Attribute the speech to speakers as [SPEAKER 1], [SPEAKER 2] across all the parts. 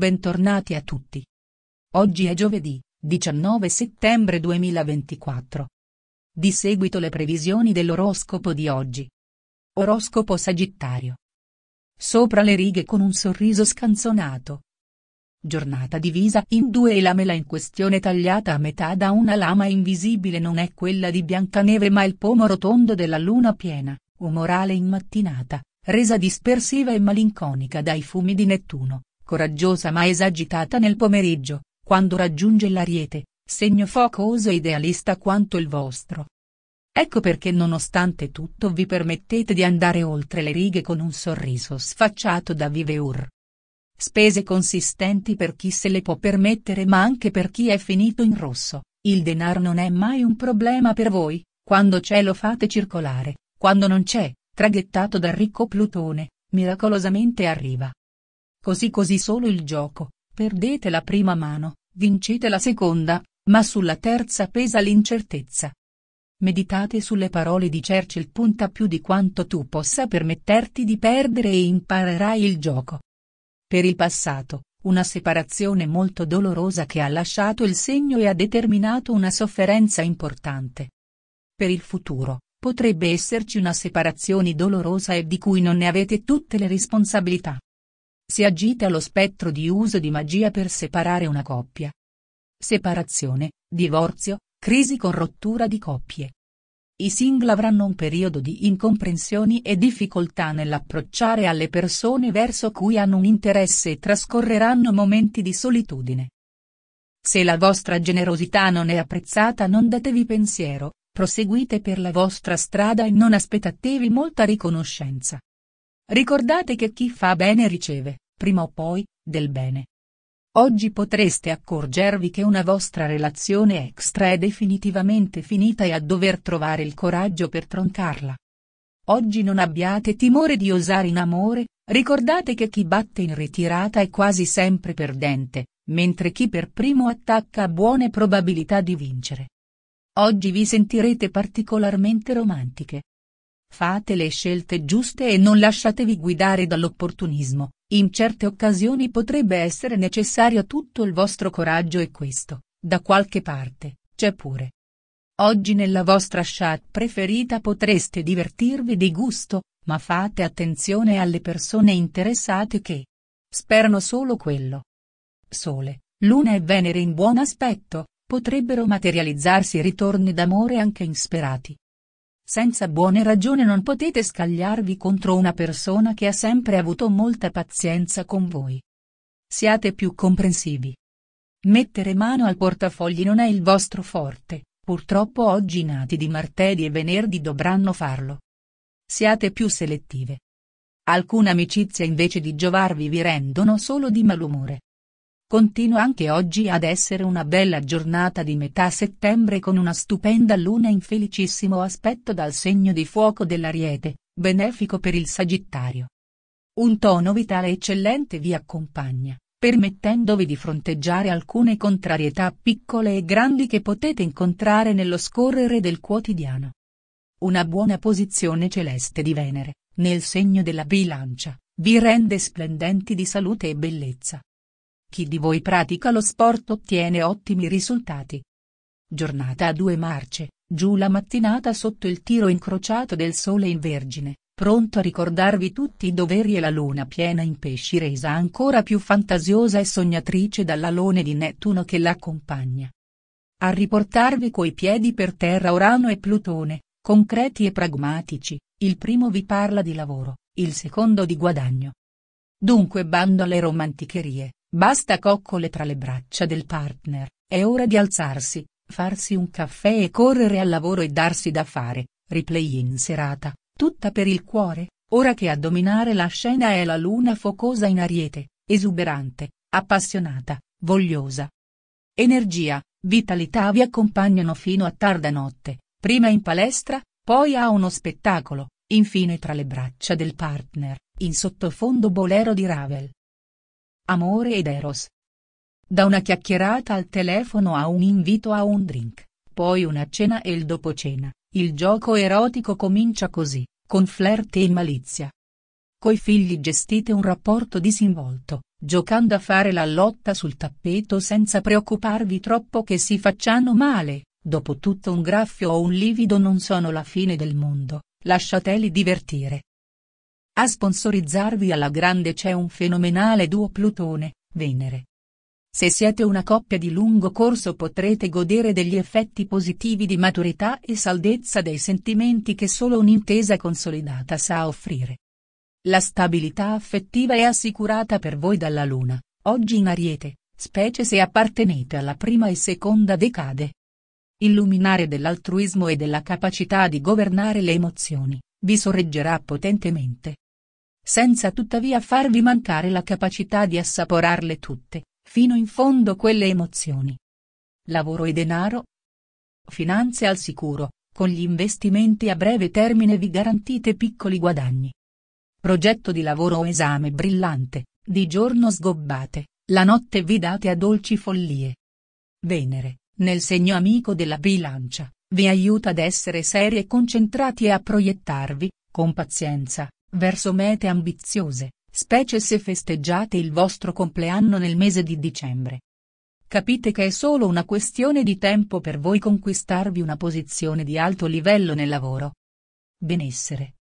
[SPEAKER 1] Bentornati a tutti. Oggi è giovedì, 19 settembre 2024. Di seguito le previsioni dell'oroscopo di oggi. Oroscopo Sagittario. Sopra le righe con un sorriso scanzonato. Giornata divisa in due e la mela in questione tagliata a metà da una lama invisibile non è quella di Biancaneve ma il pomo rotondo della luna piena, umorale in mattinata, resa dispersiva e malinconica dai fumi di Nettuno coraggiosa ma esagitata nel pomeriggio, quando raggiunge l'ariete, segno focoso e idealista quanto il vostro. Ecco perché nonostante tutto vi permettete di andare oltre le righe con un sorriso sfacciato da viveur. Spese consistenti per chi se le può permettere ma anche per chi è finito in rosso, il denaro non è mai un problema per voi, quando c'è lo fate circolare, quando non c'è, traghettato dal ricco Plutone, miracolosamente arriva. Così così solo il gioco, perdete la prima mano, vincete la seconda, ma sulla terza pesa l'incertezza. Meditate sulle parole di Churchill. Punta più di quanto tu possa permetterti di perdere e imparerai il gioco. Per il passato, una separazione molto dolorosa che ha lasciato il segno e ha determinato una sofferenza importante. Per il futuro, potrebbe esserci una separazione dolorosa e di cui non ne avete tutte le responsabilità. Si agita lo spettro di uso di magia per separare una coppia. Separazione, divorzio, crisi con rottura di coppie. I single avranno un periodo di incomprensioni e difficoltà nell'approcciare alle persone verso cui hanno un interesse e trascorreranno momenti di solitudine. Se la vostra generosità non è apprezzata non datevi pensiero, proseguite per la vostra strada e non aspettatevi molta riconoscenza. Ricordate che chi fa bene riceve, prima o poi, del bene. Oggi potreste accorgervi che una vostra relazione extra è definitivamente finita e a dover trovare il coraggio per troncarla. Oggi non abbiate timore di osare in amore, ricordate che chi batte in ritirata è quasi sempre perdente, mentre chi per primo attacca ha buone probabilità di vincere. Oggi vi sentirete particolarmente romantiche, Fate le scelte giuste e non lasciatevi guidare dall'opportunismo, in certe occasioni potrebbe essere necessario tutto il vostro coraggio e questo, da qualche parte, c'è pure. Oggi nella vostra chat preferita potreste divertirvi di gusto, ma fate attenzione alle persone interessate che sperano solo quello. Sole, Luna e Venere in buon aspetto, potrebbero materializzarsi ritorni d'amore anche insperati, senza buone ragioni non potete scagliarvi contro una persona che ha sempre avuto molta pazienza con voi. Siate più comprensivi. Mettere mano al portafogli non è il vostro forte, purtroppo oggi i nati di martedì e venerdì dovranno farlo. Siate più selettive. Alcune amicizie invece di giovarvi vi rendono solo di malumore. Continua anche oggi ad essere una bella giornata di metà settembre con una stupenda luna in felicissimo aspetto dal segno di fuoco dell'ariete, benefico per il Sagittario. Un tono vitale eccellente vi accompagna, permettendovi di fronteggiare alcune contrarietà piccole e grandi che potete incontrare nello scorrere del quotidiano. Una buona posizione celeste di Venere, nel segno della bilancia, vi rende splendenti di salute e bellezza chi di voi pratica lo sport ottiene ottimi risultati. Giornata a due marce, giù la mattinata sotto il tiro incrociato del sole in vergine, pronto a ricordarvi tutti i doveri e la luna piena in pesci resa ancora più fantasiosa e sognatrice dall'alone di Nettuno che l'accompagna. A riportarvi coi piedi per terra Urano e Plutone, concreti e pragmatici, il primo vi parla di lavoro, il secondo di guadagno. Dunque bando alle romanticherie, Basta coccole tra le braccia del partner, è ora di alzarsi, farsi un caffè e correre al lavoro e darsi da fare, replay in serata, tutta per il cuore, ora che a dominare la scena è la luna focosa in ariete, esuberante, appassionata, vogliosa. Energia, vitalità vi accompagnano fino a tarda notte, prima in palestra, poi a uno spettacolo, infine tra le braccia del partner, in sottofondo bolero di Ravel amore ed eros. Da una chiacchierata al telefono a un invito a un drink, poi una cena e il dopocena, il gioco erotico comincia così, con flirt e malizia. Coi figli gestite un rapporto disinvolto, giocando a fare la lotta sul tappeto senza preoccuparvi troppo che si facciano male, dopo tutto un graffio o un livido non sono la fine del mondo, lasciateli divertire. A sponsorizzarvi alla grande c'è un fenomenale duo Plutone, Venere. Se siete una coppia di lungo corso potrete godere degli effetti positivi di maturità e saldezza dei sentimenti che solo un'intesa consolidata sa offrire. La stabilità affettiva è assicurata per voi dalla Luna, oggi in Ariete, specie se appartenete alla prima e seconda decade. Illuminare dell'altruismo e della capacità di governare le emozioni, vi sorreggerà potentemente senza tuttavia farvi mancare la capacità di assaporarle tutte, fino in fondo quelle emozioni. Lavoro e denaro? Finanze al sicuro, con gli investimenti a breve termine vi garantite piccoli guadagni. Progetto di lavoro o esame brillante, di giorno sgobbate, la notte vi date a dolci follie. Venere, nel segno amico della bilancia, vi aiuta ad essere seri e concentrati e a proiettarvi, con pazienza, verso mete ambiziose, specie se festeggiate il vostro compleanno nel mese di dicembre. Capite che è solo una questione di tempo per voi conquistarvi una posizione di alto livello nel lavoro. Benessere.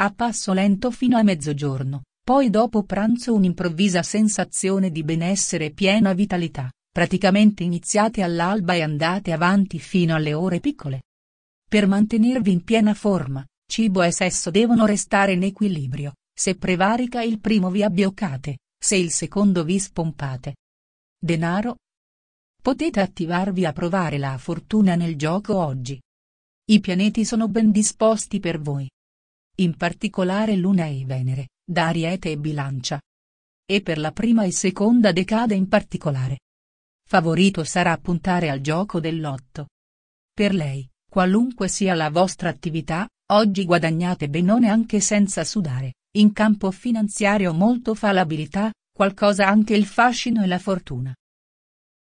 [SPEAKER 1] A passo lento fino a mezzogiorno, poi dopo pranzo un'improvvisa sensazione di benessere e piena vitalità, praticamente iniziate all'alba e andate avanti fino alle ore piccole. Per mantenervi in piena forma, Cibo e sesso devono restare in equilibrio, se prevarica il primo vi abbioccate, se il secondo vi spompate. Denaro. Potete attivarvi a provare la fortuna nel gioco oggi. I pianeti sono ben disposti per voi. In particolare Luna e Venere, da Ariete e Bilancia. E per la prima e seconda decade in particolare. Favorito sarà puntare al gioco del lotto. Per lei, qualunque sia la vostra attività, Oggi guadagnate benone anche senza sudare, in campo finanziario molto fa l'abilità, qualcosa anche il fascino e la fortuna.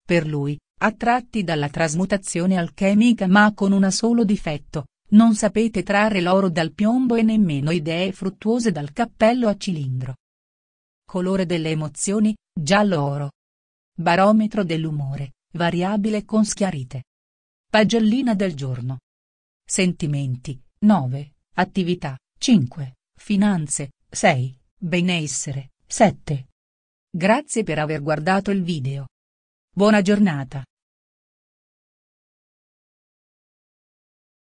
[SPEAKER 1] Per lui, attratti dalla trasmutazione alchemica ma con un solo difetto, non sapete trarre l'oro dal piombo e nemmeno idee fruttuose dal cappello a cilindro. Colore delle emozioni, giallo oro. Barometro dell'umore, variabile con schiarite. Pagellina del giorno. Sentimenti, 9. Attività. 5. Finanze. 6. Benessere. 7. Grazie per aver guardato il video. Buona giornata.